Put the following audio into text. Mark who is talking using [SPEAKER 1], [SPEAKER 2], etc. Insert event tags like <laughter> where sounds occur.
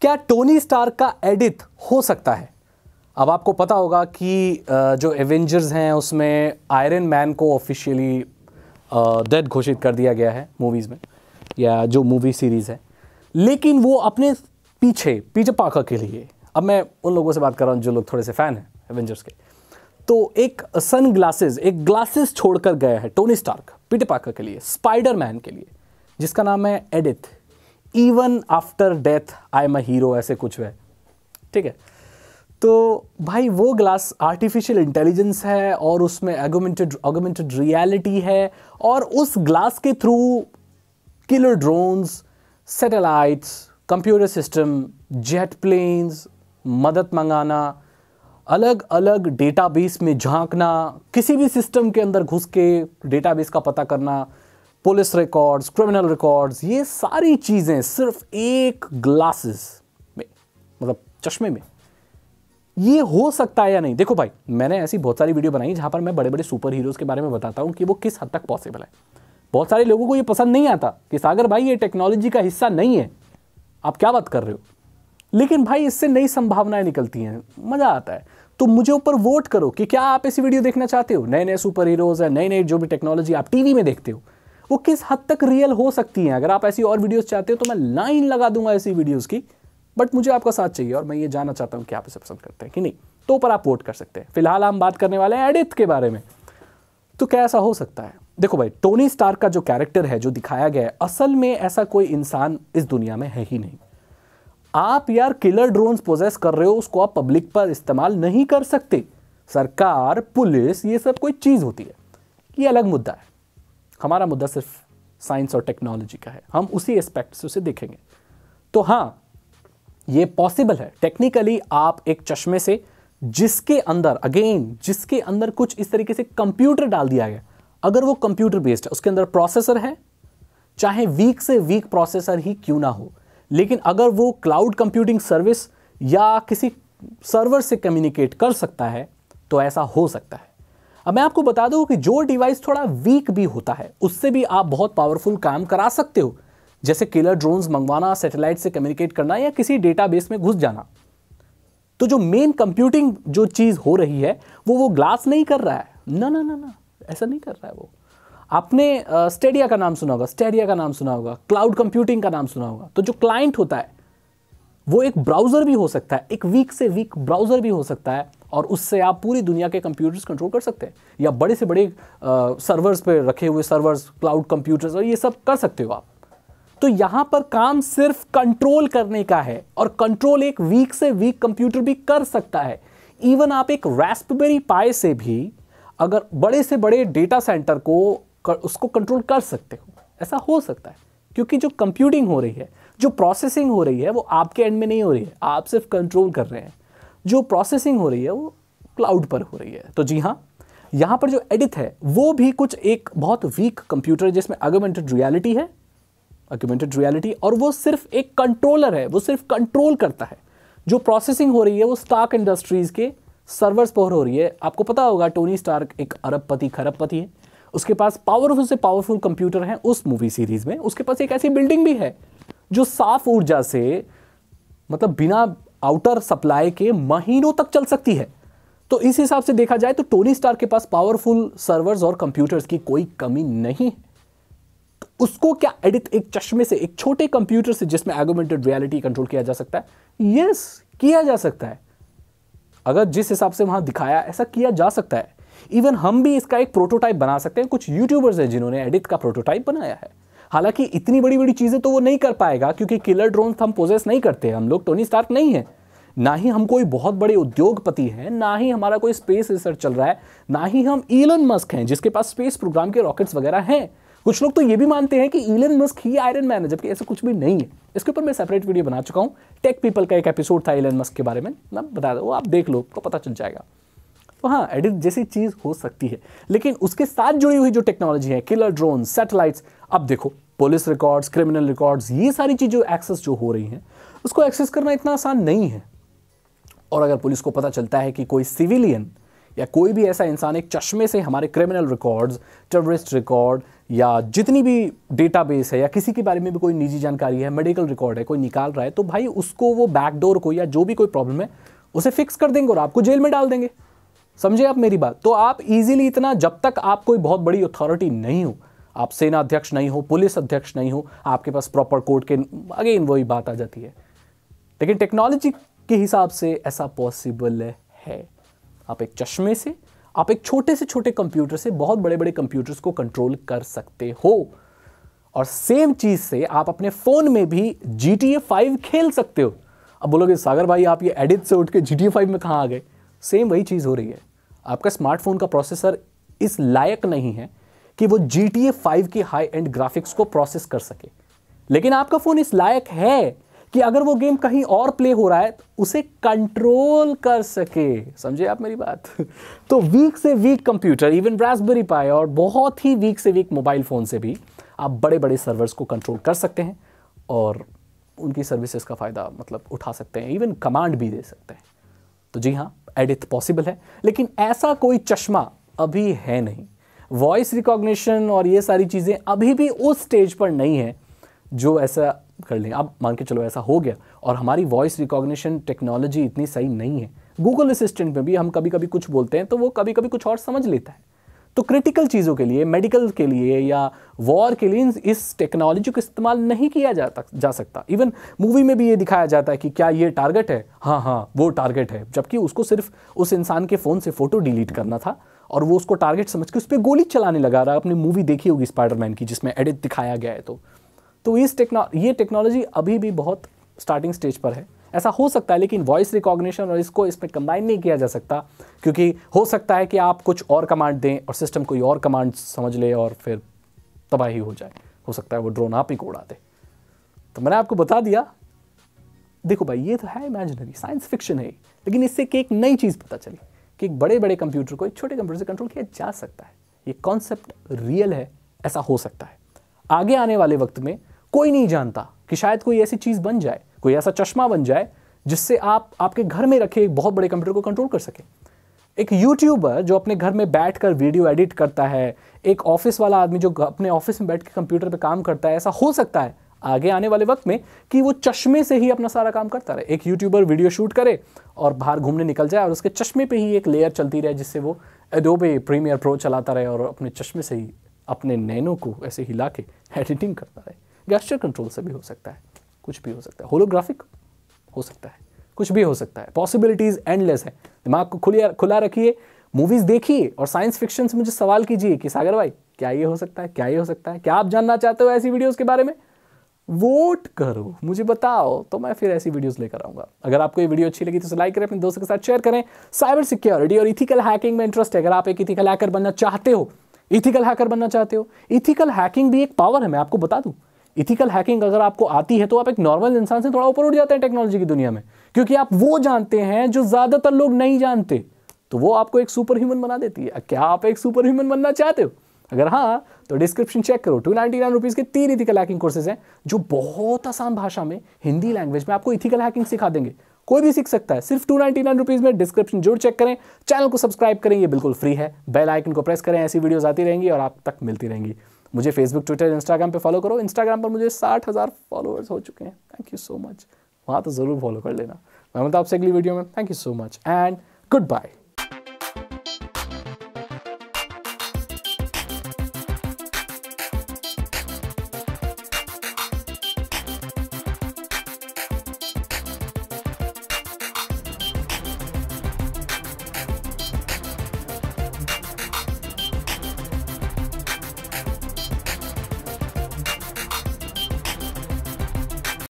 [SPEAKER 1] क्या Tony star का Edith हो सकता है अब आपको पता होगा कि जो एवेंजर्स हैं उसमें आयरन मैन को ऑफिशियली डेड घोषित कर दिया गया है मूवीज़ में या जो मूवी सीरीज़ है लेकिन वो अपने पीछे पीछे पाकर के लिए अब मैं उन लोगों से बात कर रहा हूँ जो लोग थोड़े से फ़ैन हैं एवेंजर्स के तो एक सन ग्लासेस एक ग्लासेस छोड़कर गया है टोनी स्टार्क पीटर पाकर के लिए स्पाइडर मैन के लिए जिसका नाम है Edith even after death I am a hero ऐसे कुछ है ठीक है तो भाई वो ग्लास आर्टिफिशियल इंटेलिजेंस है और उसमें एगोमेंटेड ऑगोमेंटेड रियलिटी है और उस ग्लास के through killer drones satellites computer system jet planes मदद मंगाना अलग अलग डेटाबेस में झांकना किसी भी सिस्टम के अंदर घुस के डेटाबेस का पता करना पुलिस रिकॉर्ड्स क्रिमिनल रिकॉर्ड्स ये सारी चीज़ें सिर्फ एक ग्लासेस में मतलब चश्मे में ये हो सकता है या नहीं देखो भाई मैंने ऐसी बहुत सारी वीडियो बनाई जहाँ पर मैं बड़े बड़े सुपर हीरोज़ के बारे में बताता हूँ कि वो किस हद तक पॉसिबल है बहुत सारे लोगों को ये पसंद नहीं आता कि सागर भाई ये टेक्नोलॉजी का हिस्सा नहीं है आप क्या बात कर रहे हो लेकिन भाई इससे नई संभावनाएं निकलती हैं मज़ा आता है तो मुझे ऊपर वोट करो कि क्या आप ऐसी वीडियो देखना चाहते हो नए नए सुपर हीरोज़ हैं नए नए जो भी टेक्नोलॉजी आप टीवी में देखते हो वो किस हद तक रियल हो सकती हैं अगर आप ऐसी और वीडियोस चाहते हो तो मैं लाइन लगा दूंगा ऐसी वीडियोस की बट मुझे आपका साथ चाहिए और मैं ये जानना चाहता हूँ कि आप इसे पसंद करते हैं कि नहीं तो ऊपर आप वोट कर सकते हैं फिलहाल हम बात करने वाले हैं एडिथ के बारे में तो क्या ऐसा हो सकता है देखो भाई टोनी स्टार का जो कैरेक्टर है जो दिखाया गया है असल में ऐसा कोई इंसान इस दुनिया में है ही नहीं आप यार किलर ड्रोन्स प्रोजेस कर रहे हो उसको आप पब्लिक पर इस्तेमाल नहीं कर सकते सरकार पुलिस ये सब कोई चीज़ होती है ये अलग मुद्दा है हमारा मुद्दा सिर्फ साइंस और टेक्नोलॉजी का है हम उसी एस्पेक्ट से उसे देखेंगे तो हाँ ये पॉसिबल है टेक्निकली आप एक चश्मे से जिसके अंदर अगेन जिसके अंदर कुछ इस तरीके से कंप्यूटर डाल दिया गया अगर वो कंप्यूटर बेस्ड है उसके अंदर प्रोसेसर है चाहे वीक से वीक प्रोसेसर ही क्यों ना हो लेकिन अगर वो क्लाउड कंप्यूटिंग सर्विस या किसी सर्वर से कम्युनिकेट कर सकता है तो ऐसा हो सकता है अब मैं आपको बता दूं कि जो डिवाइस थोड़ा वीक भी होता है उससे भी आप बहुत पावरफुल काम करा सकते हो जैसे किलर ड्रोन्स मंगवाना सैटेलाइट से कम्युनिकेट करना या किसी डेटाबेस में घुस जाना तो जो मेन कंप्यूटिंग जो चीज़ हो रही है वो वो ग्लास नहीं कर रहा है ना ना ना ना ऐसा नहीं कर रहा है वो आपने स्टेडिया का नाम सुना होगा स्टेडिया का नाम सुना होगा क्लाउड कंप्यूटिंग का नाम सुना होगा तो जो क्लाइंट होता है वो एक ब्राउज़र भी हो सकता है एक वीक से वीक ब्राउज़र भी हो सकता है और उससे आप पूरी दुनिया के कंप्यूटर्स कंट्रोल कर सकते हैं या बड़े से बड़े आ, सर्वर्स पे रखे हुए सर्वर्स क्लाउड कंप्यूटर्स और ये सब कर सकते हो आप तो यहाँ पर काम सिर्फ कंट्रोल करने का है और कंट्रोल एक वीक से वीक कंप्यूटर भी कर सकता है इवन आप एक रेस्पबेरी पाए से भी अगर बड़े से बड़े डेटा सेंटर को कर, उसको कंट्रोल कर सकते हो ऐसा हो सकता है क्योंकि जो कंप्यूटिंग हो रही है जो प्रोसेसिंग हो रही है वो आपके एंड में नहीं हो रही है आप सिर्फ कंट्रोल कर रहे हैं जो प्रोसेसिंग हो रही है वो क्लाउड पर हो रही है तो जी हाँ यहाँ पर जो एडिट है वो भी कुछ एक बहुत वीक कंप्यूटर जिसमें अगोमेंटेड रियलिटी है अगोमेंटेड रियलिटी और वो सिर्फ एक कंट्रोलर है वो सिर्फ कंट्रोल करता है जो प्रोसेसिंग हो रही है वो स्टार्क इंडस्ट्रीज़ के सर्वर्स पर हो रही है आपको पता होगा टोनी स्टार्क एक अरबपति खरबपति है उसके पास पावरफुल से पावरफुल कंप्यूटर हैं उस मूवी सीरीज़ में उसके पास एक ऐसी बिल्डिंग भी है जो साफ ऊर्जा से मतलब बिना आउटर सप्लाई के महीनों तक चल सकती है तो इस हिसाब से देखा जाए तो टोनी स्टार के पास पावरफुल सर्वर्स और कंप्यूटर्स की कोई कमी नहीं है तो उसको क्या एडिट एक चश्मे से एक छोटे कंप्यूटर से जिसमें एगोमेंटेड रियलिटी कंट्रोल किया जा सकता है यस किया जा सकता है अगर जिस हिसाब से वहां दिखाया ऐसा किया जा सकता है इवन हम भी इसका एक प्रोटोटाइप बना सकते हैं कुछ यूट्यूबर्स हैं जिन्होंने एडिट का प्रोटोटाइप बनाया है हालांकि इतनी बड़ी बड़ी चीज़ें तो वो नहीं कर पाएगा क्योंकि किलर ड्रोन हम पोजेस नहीं करते हम लोग टोनी स्टार्क नहीं है ना ही हम कोई बहुत बड़े उद्योगपति हैं ना ही हमारा कोई स्पेस रिसर्च चल रहा है ना ही हम ईलन मस्क हैं जिसके पास स्पेस प्रोग्राम के रॉकेट्स वगैरह हैं कुछ लोग तो ये भी मानते हैं कि ईलन मस्क ही आयरन मैन है जबकि ऐसा कुछ भी नहीं है इसके ऊपर मैं सेपरेट वीडियो बना चुका हूँ टेक पीपल का एक एपिसोड था ईलन मस्क के बारे में मैं बता दो आप देख लो आपको पता चल जाएगा तो हाँ एडिट जैसी चीज़ हो सकती है लेकिन उसके साथ जुड़ी हुई जो टेक्नोलॉजी है किलर ड्रोन सैटेलाइट्स अब देखो पुलिस रिकॉर्ड्स क्रिमिनल रिकॉर्ड्स ये सारी चीज़ें एक्सेस जो हो रही हैं उसको एक्सेस करना इतना आसान नहीं है और अगर पुलिस को पता चलता है कि कोई सिविलियन या कोई भी ऐसा इंसान एक चश्मे से हमारे क्रिमिनल रिकॉर्ड्स टेररिस्ट रिकॉर्ड या जितनी भी डेटाबेस है या किसी के बारे में भी कोई निजी जानकारी है मेडिकल रिकॉर्ड है कोई निकाल रहा है तो भाई उसको वो बैकडोर को या जो भी कोई प्रॉब्लम है उसे फिक्स कर देंगे और आपको जेल में डाल देंगे समझे आप मेरी बात तो आप इजीली इतना जब तक आप कोई बहुत बड़ी अथॉरिटी नहीं हो आप सेना अध्यक्ष नहीं हो पुलिस अध्यक्ष नहीं हो आपके पास प्रॉपर कोर्ट के अगेन वही बात आ जाती है लेकिन टेक्नोलॉजी के हिसाब से ऐसा पॉसिबल है आप एक चश्मे से आप एक छोटे से छोटे कंप्यूटर से बहुत बड़े बड़े कंप्यूटर्स को कंट्रोल कर सकते हो और सेम चीज से आप अपने फोन में भी जी टी ए फाइव खेल सकते हो अब बोलोगे सागर भाई आप ये एडिट से उठ के जी टी ए फाइव में कहाँ आ गए सेम वही चीज़ हो रही है आपका स्मार्टफोन का प्रोसेसर इस लायक नहीं है कि वो जी टी ए फाइव की हाई एंड ग्राफिक्स को प्रोसेस कर सके लेकिन आपका फ़ोन इस लायक है कि अगर वो गेम कहीं और प्ले हो रहा है तो उसे कंट्रोल कर सके समझे आप मेरी बात <laughs> तो वीक से वीक कंप्यूटर इवन ब्रासबेरी पाए और बहुत ही वीक से वीक मोबाइल फ़ोन से भी आप बड़े बड़े सर्वर्स को कंट्रोल कर सकते हैं और उनकी सर्विसेज का फ़ायदा मतलब उठा सकते हैं इवन कमांड भी दे सकते हैं तो जी हाँ एडिथ पॉसिबल है लेकिन ऐसा कोई चश्मा अभी है नहीं वॉइस रिकॉग्निशन और ये सारी चीज़ें अभी भी उस स्टेज पर नहीं है जो ऐसा कर लें अब मान के चलो ऐसा हो गया और हमारी वॉइस रिकॉग्निशन टेक्नोलॉजी इतनी सही नहीं है गूगल असिस्टेंट में भी हम कभी कभी कुछ बोलते हैं तो वो कभी कभी कुछ और समझ लेता है तो क्रिटिकल चीज़ों के लिए मेडिकल के लिए या वॉर के लिए इस टेक्नोलॉजी को इस्तेमाल नहीं किया जा, जा सकता इवन मूवी में भी ये दिखाया जाता है कि क्या ये टारगेट है हाँ हाँ वो टारगेट है जबकि उसको सिर्फ उस इंसान के फ़ोन से फ़ोटो डिलीट करना था और वो उसको टारगेट समझ के उस पर गोली चलाने लगा रहा है मूवी देखी होगी स्पाइडरमैन की जिसमें एडिट दिखाया गया है तो तो इस टेक्नो ये टेक्नोलॉजी अभी भी बहुत स्टार्टिंग स्टेज पर है ऐसा हो सकता है लेकिन वॉइस रिकॉग्निशन और इसको इसमें कंबाइन नहीं किया जा सकता क्योंकि हो सकता है कि आप कुछ और कमांड दें और सिस्टम कोई और कमांड समझ ले और फिर तबाही हो जाए हो सकता है वो ड्रोन आप ही को उड़ा दे तो मैंने आपको बता दिया देखो भाई ये तो है इमेजिनरी साइंस फिक्शन है लेकिन इससे कि एक नई चीज़ पता चली कि एक बड़े बड़े कंप्यूटर को एक छोटे कंप्यूटर से कंट्रोल किया जा सकता है ये कॉन्सेप्ट रियल है ऐसा हो सकता है आगे आने वाले वक्त में कोई नहीं जानता कि शायद कोई ऐसी चीज़ बन जाए कोई ऐसा चश्मा बन जाए जिससे आप आपके घर में रखे एक बहुत बड़े कंप्यूटर को कंट्रोल कर सकें एक यूट्यूबर जो अपने घर में बैठ कर वीडियो एडिट करता है एक ऑफिस वाला आदमी जो अपने ऑफिस में बैठ के कंप्यूटर पर काम करता है ऐसा हो सकता है आगे आने वाले वक्त में कि वो चश्मे से ही अपना सारा काम करता रहे एक यूट्यूबर वीडियो शूट करे और बाहर घूमने निकल जाए और उसके चश्मे पे ही एक लेयर चलती रहे जिससे वो एडोबे प्रीमियर प्रो चलाता रहे और अपने चश्मे से ही अपने नैनों को ऐसे हिला के एडिटिंग करता रहे गैस्टर कंट्रोल से भी हो सकता है कुछ भी हो सकता है होलोग्राफिक हो सकता है कुछ भी हो सकता है पॉसिबिलिटीज एंडलेस है दिमाग को खुलिया खुला रखिए मूवीज देखिए और साइंस फिक्शन से मुझे सवाल कीजिए कि सागर भाई क्या ये हो सकता है क्या ये हो सकता है क्या आप जानना चाहते हो ऐसी वीडियोज़ के बारे में वोट करो मुझे बताओ तो मैं फिर ऐसी वीडियोस लेकर आऊंगा अगर आपको ये वीडियो अच्छी लगी तो लाइक करें अपने दोस्तों के साथ शेयर करें साइबर सिक्योरिटी और इथिकल हैकिंग में इंटरेस्ट है अगर आप एक इथिकल हैकर बनना चाहते हो इथिकल हैकर बनना चाहते हो इथिकल हैकिंग भी एक पावर है मैं आपको बता दूं इथिकल हैकिंग अगर आपको आती है तो आप एक नॉर्मल इंसान से थोड़ा ऊपर उठ जाते हैं टेक्नोलॉजी की दुनिया में क्योंकि आप वो जानते हैं जो ज़्यादातर लोग नहीं जानते तो वो आपको एक सुपर ह्यूमन बना देती है क्या आप एक सुपर ह्यूमन बनना चाहते हो अगर हाँ तो डिस्क्रिप्शन चेक करो टू नाइनटी नाइन रुपीज़ के तीन इथिकल हैकिंग कोर्सेज हैं जो बहुत आसान भाषा में हिंदी लैंग्वेज में आपको इथिकल हैकिंग सिखा देंगे कोई भी सीख सकता है सिर्फ टू नाइनटी नाइन रुपीज़ में डिस्क्रिप्शन जरूर चेक करें चैनल को सब्सक्राइब करें ये बिल्कुल फ्री है बेल आइकन को प्रेस करें ऐसी वीडियोज़ आती रहेंगी और आप तक मिलती रहेंगी मुझे फेसबुक ट्विटर इंस्टाग्राम पे फॉलो करो इंस्टाग्राम पर मुझे साठ हज़ार फॉलोअर्स हो चुके हैं थैंक यू सो मच वहाँ तो ज़रूर फॉलो कर लेना मैं मतलब आपसे अगली वीडियो में thank you so much and good bye